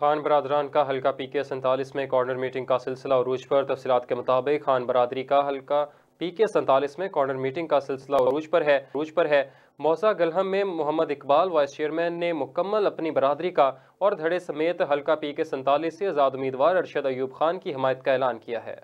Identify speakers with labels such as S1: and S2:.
S1: खान बरदरान का हल्का पी के सैंतालीस में कॉर्नर मीटिंग का सिलसिला अरूज पर तफसीत के मुताबिक खान बरदरी का हल्का पी के सैंतालीस में कॉर्नर मीटिंग का सिलसिला अरूज पर है अरूज पर है मौसा गलहम में मोहम्मद इकबाल वाइस चेयरमैन ने मुकम्मल अपनी बरदरी का और धड़े समेत हल्का पी के सैंतालीस से आज़ाद उम्मीदवार अरशद अयूब खान की हमायत का ऐलान किया है